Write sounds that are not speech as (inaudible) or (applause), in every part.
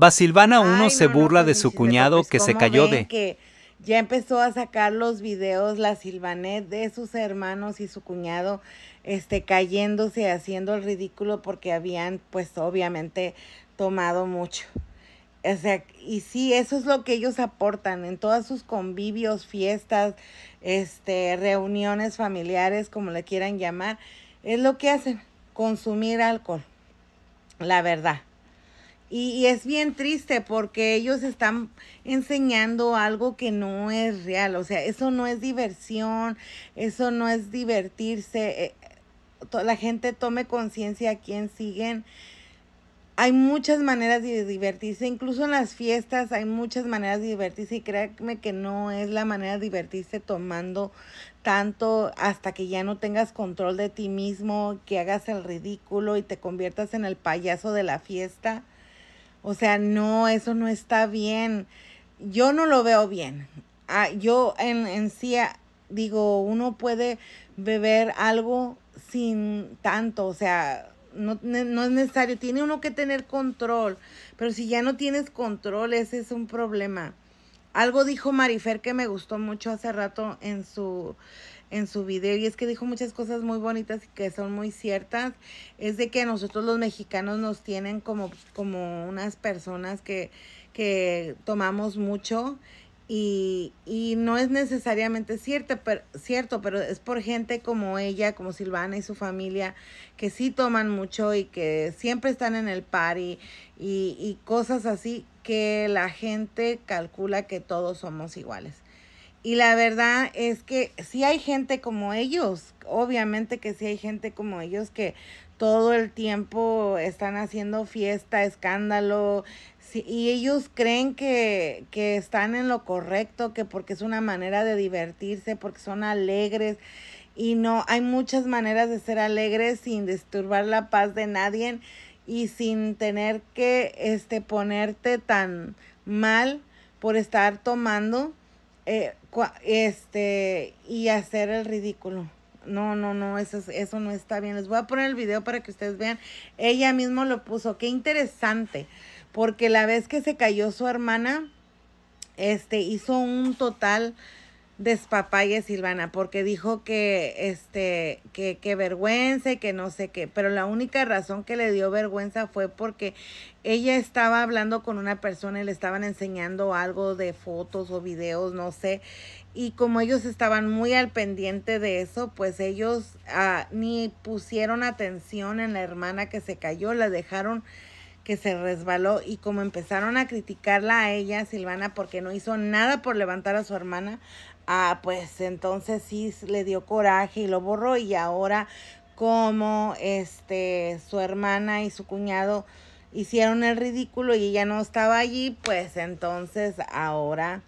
Basilvana 1 se burla de su cuñado pues, que se cayó de... Que ya empezó a sacar los videos la Silvanet de sus hermanos y su cuñado este cayéndose haciendo el ridículo porque habían pues obviamente tomado mucho. O sea, y sí, eso es lo que ellos aportan en todos sus convivios, fiestas, este reuniones familiares, como le quieran llamar, es lo que hacen, consumir alcohol. La verdad. Y, y, es bien triste porque ellos están enseñando algo que no es real. O sea, eso no es diversión, eso no es divertirse. Eh, la gente tome conciencia a quién siguen. Hay muchas maneras de divertirse, incluso en las fiestas hay muchas maneras de divertirse y créanme que no es la manera de divertirse tomando tanto hasta que ya no tengas control de ti mismo, que hagas el ridículo y te conviertas en el payaso de la fiesta o sea, no, eso no está bien. Yo no lo veo bien. Ah, yo en, en sí ah, digo, uno puede beber algo sin tanto, o sea, no, no, es necesario, tiene uno que tener control, pero si ya no tienes control, ese es un problema. Algo dijo Marifer que me gustó mucho hace rato en su en su video y es que dijo muchas cosas muy bonitas y que son muy ciertas, es de que nosotros los mexicanos nos tienen como, como unas personas que, tomamos mucho y, no es necesariamente cierto pero, cierto, pero es por gente como ella, como Silvana y su familia, que sí toman mucho y que siempre están en el party y, y cosas así que la gente calcula que todos somos iguales. Y la verdad es que sí hay gente como ellos, obviamente que sí hay gente como ellos que todo el tiempo están haciendo fiesta, escándalo, y ellos creen que, que están en lo correcto, que porque es una manera de divertirse, porque son alegres, y no, hay muchas maneras de ser alegres sin disturbar la paz de nadie y sin tener que este, ponerte tan mal por estar tomando eh, este, y hacer el ridículo. No, no, no, eso, eso no está bien. Les voy a poner el video para que ustedes vean. Ella misma lo puso. Qué interesante. Porque la vez que se cayó su hermana, este, hizo un total despapalle Silvana porque dijo que este que, que vergüenza y que no sé qué, pero la única razón que le dio vergüenza fue porque ella estaba hablando con una persona y le estaban enseñando algo de fotos o videos, no sé, y como ellos estaban muy al pendiente de eso, pues ellos uh, ni pusieron atención en la hermana que se cayó, la dejaron que se resbaló y como empezaron a criticarla a ella, Silvana, porque no hizo nada por levantar a su hermana, ah, pues entonces sí le dio coraje y lo borró y ahora como este su hermana y su cuñado hicieron el ridículo y ella no estaba allí, pues entonces ahora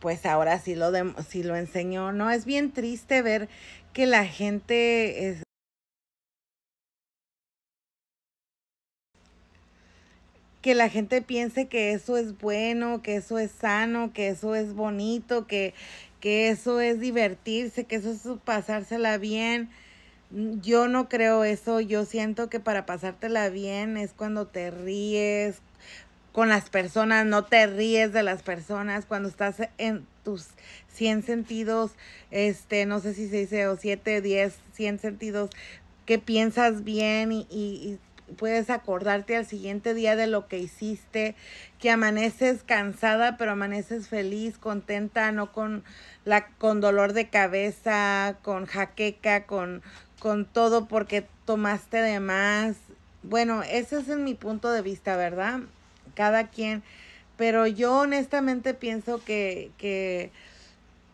pues ahora sí lo, de, sí lo enseñó. No, es bien triste ver que la gente es, que la gente piense que eso es bueno, que eso es sano, que eso es bonito, que, que eso es divertirse, que eso es pasársela bien. Mm, yo no creo eso, yo siento que para pasártela bien es cuando te ríes con las personas, no te ríes de las personas, cuando estás en tus 100 sentidos, este, no sé si se dice, o 7, 10, 100 sentidos, que piensas bien y, y, y puedes acordarte al siguiente día de lo que hiciste, que amaneces cansada, pero amaneces feliz, contenta, no con la con dolor de cabeza, con jaqueca, con con todo porque tomaste de más. Bueno, ese es en mi punto de vista, ¿verdad? Cada quien, pero yo honestamente pienso que que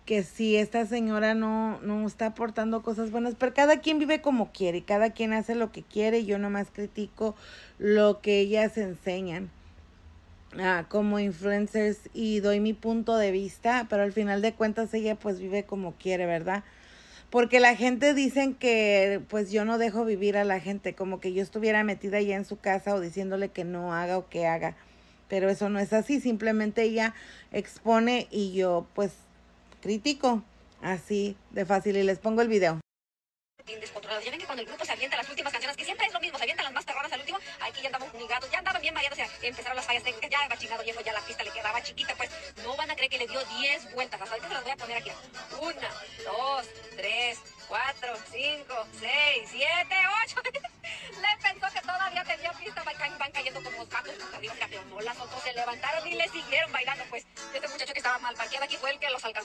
que si esta señora no, está aportando cosas buenas, pero cada quien vive como quiere, cada quien hace lo que quiere, yo nomás critico lo que ellas enseñan ah, como influencers y doy mi punto de vista, pero al final de cuentas ella pues vive como quiere, ¿verdad? Porque la gente dicen que pues yo no dejo vivir a la gente, como que yo estuviera metida ya en su casa o diciéndole que no haga o que haga pero eso no es así, simplemente ella expone y yo pues critico. Así de fácil y les pongo el video. Ya ven que cuando el grupo se avienta las últimas canciones, que siempre es lo mismo, se avientan las más cerradas al último, aquí ya andaban humillados ya andaban bien mareados, o sea, empezaron las fallas técnicas, ya va chingado viejo, ya la pista le quedaba chiquita, pues no van a creer que le dio 10 vueltas, hasta ahorita se las voy a poner aquí. Una, dos, tres, cuatro, cinco, seis, siete, ocho. (laughs) le pensó que todavía tenía pista, van cayendo como gatos arriba, pero las otras se levantaron y le siguieron bailando, pues este muchacho que estaba mal parqueado aquí fue el que los alcanzó.